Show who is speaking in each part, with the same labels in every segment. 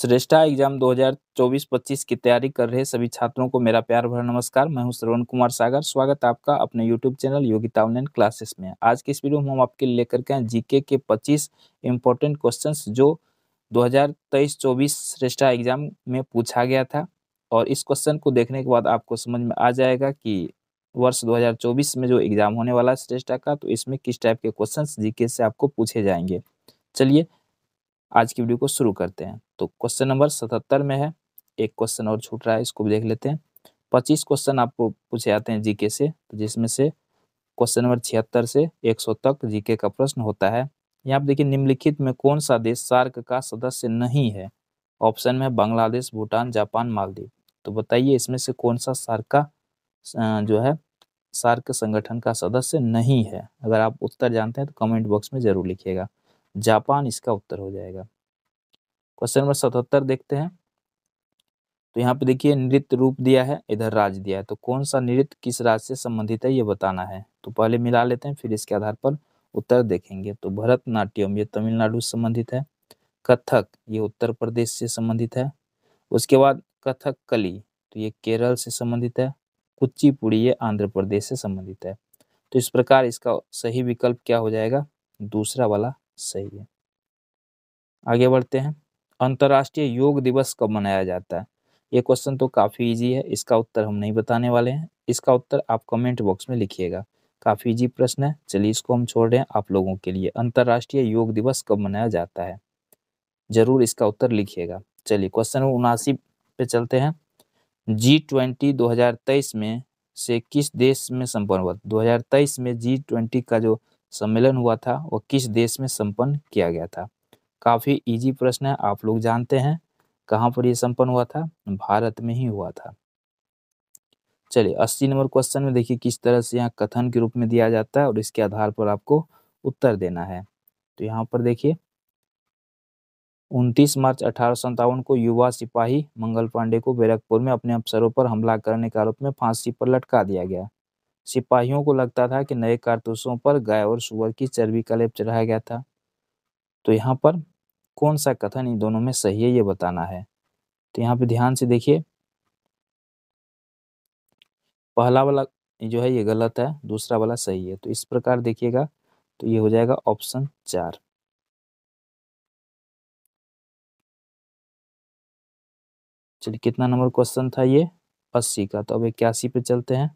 Speaker 1: श्रेष्ठा exam 2024-25 की तैयारी कर रहे सभी छात्रों को मेरा प्यार भरा नमस्कार मैं हूं श्रवण कुमार सागर स्वागत आपका अपने YouTube channel Yogita online classes में आज के इस वीडियो में हम आपके लिए लेकर के हैं जीके के 25 इंपॉर्टेंट क्वेश्चंस जो 2023-24 श्रेष्ठा एग्जाम में पूछा गया था और इस क्वेश्चन को देखने के बाद आपको समझ में आ जाएगा कि वर्ष दो में जो एग्जाम होने वाला है श्रेष्ठा का तो इसमें किस टाइप के क्वेश्चन जीके से आपको पूछे जाएंगे चलिए आज की वीडियो को शुरू करते हैं तो क्वेश्चन नंबर सतहत्तर में है एक क्वेश्चन और छूट रहा है इसको भी देख लेते हैं पच्चीस क्वेश्चन आपको पूछे जाते हैं जीके से तो जिसमें से क्वेश्चन नंबर छिहत्तर से एक सौ तक जीके का प्रश्न होता है यहाँ पर देखिए निम्नलिखित में कौन सा देश सार्क का सदस्य नहीं है ऑप्शन में बांग्लादेश भूटान जापान मालदीव तो बताइए इसमें से कौन सा सार्क का जो है सार्क संगठन का सदस्य नहीं है अगर आप उत्तर जानते हैं तो कमेंट बॉक्स में जरूर लिखिएगा जापान इसका उत्तर हो जाएगा क्वेश्चन नंबर सतहत्तर देखते हैं तो यहाँ पे देखिए नृत्य रूप दिया है इधर राज दिया है तो कौन सा नृत्य किस राज्य से संबंधित है ये बताना है तो पहले मिला लेते हैं फिर इसके आधार पर उत्तर देखेंगे तो भरतनाट्यम ये तमिलनाडु से संबंधित है कथक ये उत्तर प्रदेश से संबंधित है उसके बाद कथक कली तो ये केरल से संबंधित है कुचिपुड़ी ये आंध्र प्रदेश से संबंधित है तो इस प्रकार इसका सही विकल्प क्या हो जाएगा दूसरा वाला सही है आगे बढ़ते हैं अंतर्राष्ट्रीय योग दिवस कब मनाया जाता है ये क्वेश्चन तो काफ़ी इजी है इसका उत्तर हम नहीं बताने वाले हैं इसका उत्तर आप कमेंट बॉक्स में लिखिएगा काफ़ी इजी प्रश्न है चलिए इसको हम छोड़ रहे हैं आप लोगों के लिए अंतर्राष्ट्रीय योग दिवस कब मनाया जाता है जरूर इसका उत्तर लिखिएगा चलिए क्वेश्चन उनासी पे चलते हैं जी ट्वेंटी में से किस देश में संपन्न हुआ दो में जी का जो सम्मेलन हुआ था वो किस देश में संपन्न किया गया था काफ़ी इजी प्रश्न है आप लोग जानते हैं कहाँ पर यह संपन्न हुआ था भारत में ही हुआ था चलिए अस्सी नंबर क्वेश्चन में देखिए किस तरह से यहाँ कथन के रूप में दिया जाता है और इसके आधार पर आपको उत्तर देना है तो यहाँ पर देखिए उनतीस मार्च अठारह को युवा सिपाही मंगल पांडे को बैरकपुर में अपने अफसरों पर हमला करने के आरोप में फांसी पर लटका दिया गया सिपाहियों को लगता था कि नए कारतूसों पर गाय और सुअर की चर्बी का लेप चढ़ाया गया था तो यहाँ पर कौन सा कथन इन दोनों में सही है ये बताना है तो यहाँ पे ध्यान से देखिए पहला वाला जो है ये गलत है दूसरा वाला सही है तो इस प्रकार देखिएगा तो ये हो जाएगा ऑप्शन चार चलिए कितना नंबर क्वेश्चन था ये अस्सी का तो अब इक्यासी पे चलते हैं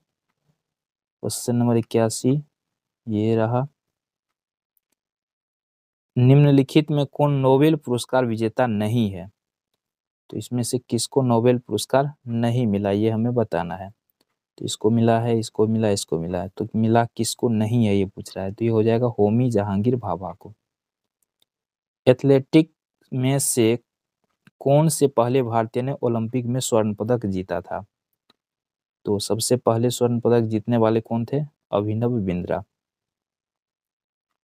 Speaker 1: क्वेश्चन नंबर इक्यासी ये रहा निम्नलिखित में कौन नोबेल पुरस्कार विजेता नहीं है तो इसमें से किसको नोबेल पुरस्कार नहीं मिला ये हमें बताना है तो इसको मिला है इसको मिला इसको मिला है तो मिला किसको नहीं है ये पूछ रहा है तो ये हो जाएगा होमी जहांगीर भाभा को एथलेटिक में से कौन से पहले भारतीय ने ओलंपिक में स्वर्ण पदक जीता था तो सबसे पहले स्वर्ण पदक जीतने वाले कौन थे अभिनव बिंद्रा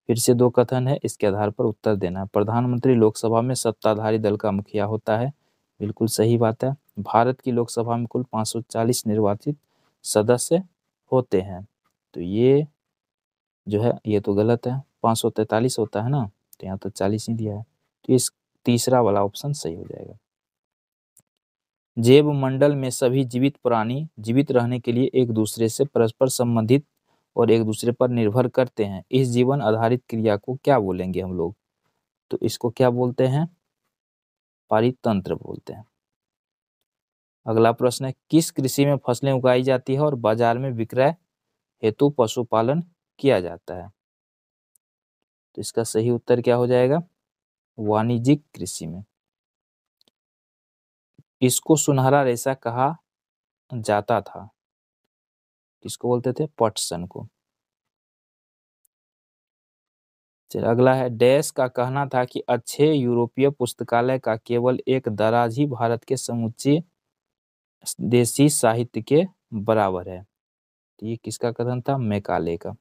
Speaker 1: फिर से दो कथन है इसके आधार पर उत्तर देना प्रधानमंत्री लोकसभा में सत्ताधारी दल का मुखिया होता है बिल्कुल सही बात है भारत की लोकसभा में कुल 540 निर्वाचित सदस्य होते हैं तो ये जो है ये तो गलत है 543 होता है ना तो यहाँ तो 40 ही दिया है तो इस तीसरा वाला ऑप्शन सही हो जाएगा जैव मंडल में सभी जीवित प्राणी जीवित रहने के लिए एक दूसरे से परस्पर संबंधित और एक दूसरे पर निर्भर करते हैं इस जीवन आधारित क्रिया को क्या बोलेंगे हम लोग तो इसको क्या बोलते हैं पारितंत्र बोलते हैं अगला प्रश्न है किस कृषि में फसलें उगाई जाती है और बाजार में विक्रय हेतु पशुपालन किया जाता है तो इसका सही उत्तर क्या हो जाएगा वाणिज्यिक कृषि में इसको सुनहरा रेशा कहा जाता था किसको बोलते थे पटसन को चल अगला है डैश का कहना था कि अच्छे यूरोपीय पुस्तकालय का केवल एक दराज ही भारत के समुचे देशी साहित्य के बराबर है तो ये किसका कथन था मेकाले का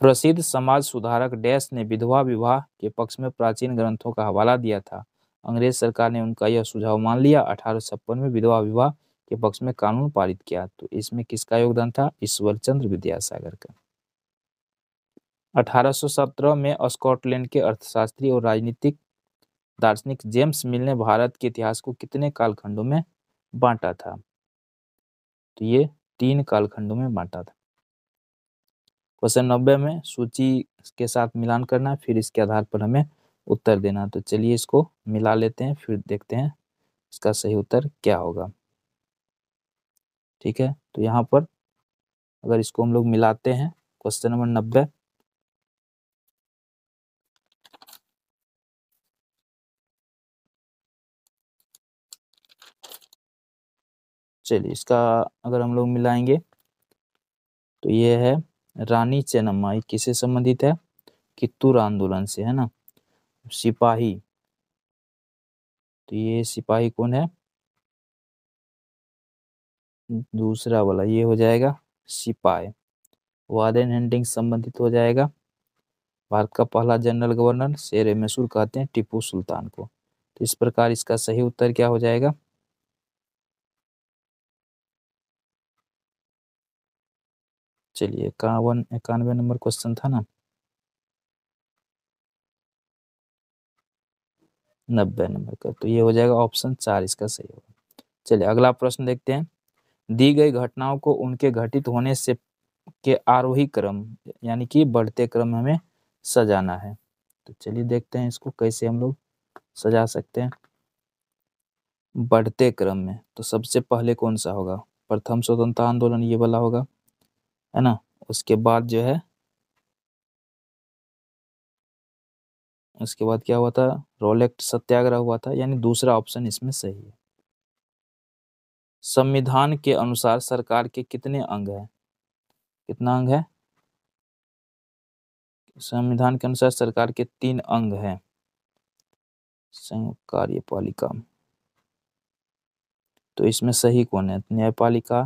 Speaker 1: प्रसिद्ध समाज सुधारक डैश ने विधवा विवाह के पक्ष में प्राचीन ग्रंथों का हवाला दिया था अंग्रेज सरकार ने उनका यह सुझाव मान लिया अठारह में विधवा विवाह के पक्ष में कानून पारित किया तो इसमें किसका योगदान था ईश्वर चंद्र विद्यासागर का 1817 में स्कॉटलैंड के अर्थशास्त्री और राजनीतिक दार्शनिक जेम्स मिल ने भारत के इतिहास को कितने कालखंडों में बांटा था तो ये तीन कालखंडों में बांटा था क्वेश्चन नब्बे में सूची के साथ मिलान करना फिर इसके आधार पर हमें उत्तर देना तो चलिए इसको मिला लेते हैं फिर देखते हैं इसका सही उत्तर क्या होगा ठीक है तो यहाँ पर अगर इसको हम लोग मिलाते हैं क्वेश्चन नंबर नब्बे चलिए इसका अगर हम लोग मिलाएंगे तो ये है रानी चेन्नम्मा किसे संबंधित है कित्तूर आंदोलन से है ना सिपाही तो ये सिपाही कौन है दूसरा वाला ये हो जाएगा सिपाही वादेन हेंडिंग संबंधित हो जाएगा भारत का पहला जनरल गवर्नर शेर मैसूर कहते हैं टीपू सुल्तान को तो इस प्रकार इसका सही उत्तर क्या हो जाएगा चलिए इक्यावन इक्यानवे नंबर क्वेश्चन था ना नब्बे नंबर का तो ये हो जाएगा ऑप्शन चार इसका सही होगा चलिए अगला प्रश्न देखते हैं दी गई घटनाओं को उनके घटित होने से के आरोही क्रम यानी कि बढ़ते क्रम हमें सजाना है तो चलिए देखते हैं इसको कैसे हम लोग सजा सकते हैं बढ़ते क्रम में तो सबसे पहले कौन सा होगा प्रथम स्वतंत्रता आंदोलन ये वाला होगा है ना उसके बाद जो है उसके बाद क्या हुआ था रोलेक्ट सत्याग्रह हुआ था यानी दूसरा ऑप्शन इसमें सही है संविधान के अनुसार सरकार के कितने अंग हैं कितना अंग है संविधान के अनुसार सरकार के तीन अंग हैं संयुक्त कार्यपालिका तो इसमें सही कौन है न्यायपालिका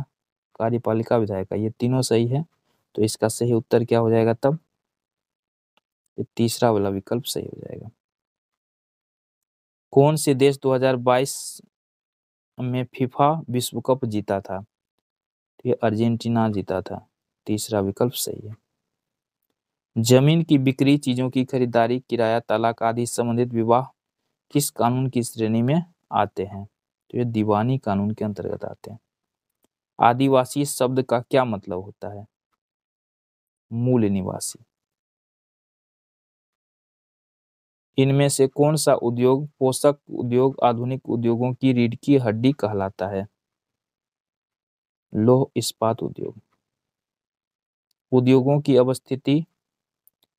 Speaker 1: कार्यपालिका विधायिका ये तीनों सही है तो इसका सही उत्तर क्या हो जाएगा तब ये तीसरा वाला विकल्प सही हो जाएगा कौन से देश 2022 में फीफा विश्व कप जीता था तो ये अर्जेंटीना जीता था तीसरा विकल्प सही है जमीन की बिक्री चीजों की खरीदारी किराया तलाक आदि संबंधित विवाह किस कानून की श्रेणी में आते हैं तो ये दीवानी कानून के अंतर्गत आते हैं आदिवासी शब्द का क्या मतलब होता है मूल निवासी इनमें से कौन सा उद्योग पोषक उद्योग आधुनिक उद्योगों की रीढ़ की हड्डी कहलाता है लोह इस्पात उद्योग उद्योगों की अवस्थिति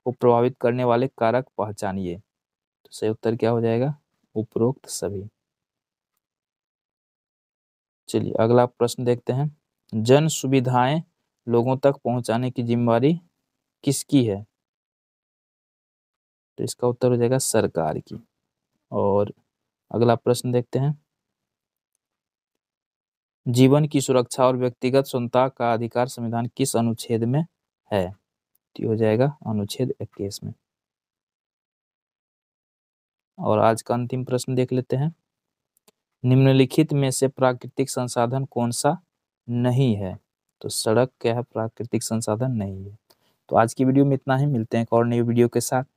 Speaker 1: को प्रभावित करने वाले कारक पहचानिए तो सही उत्तर क्या हो जाएगा उपरोक्त सभी चलिए अगला प्रश्न देखते हैं जन सुविधाएं लोगों तक पहुंचाने की जिम्मेवारी किसकी है तो इसका उत्तर हो जाएगा सरकार की और अगला प्रश्न देखते हैं जीवन की सुरक्षा और व्यक्तिगत स्वतंत्रता का अधिकार संविधान किस अनुच्छेद में है तो हो जाएगा अनुच्छेद इक्कीस में और आज का अंतिम प्रश्न देख लेते हैं निम्नलिखित में से प्राकृतिक संसाधन कौन सा नहीं है तो सड़क क्या है प्राकृतिक संसाधन नहीं है तो आज की वीडियो में इतना ही मिलते हैं एक और नई वीडियो के साथ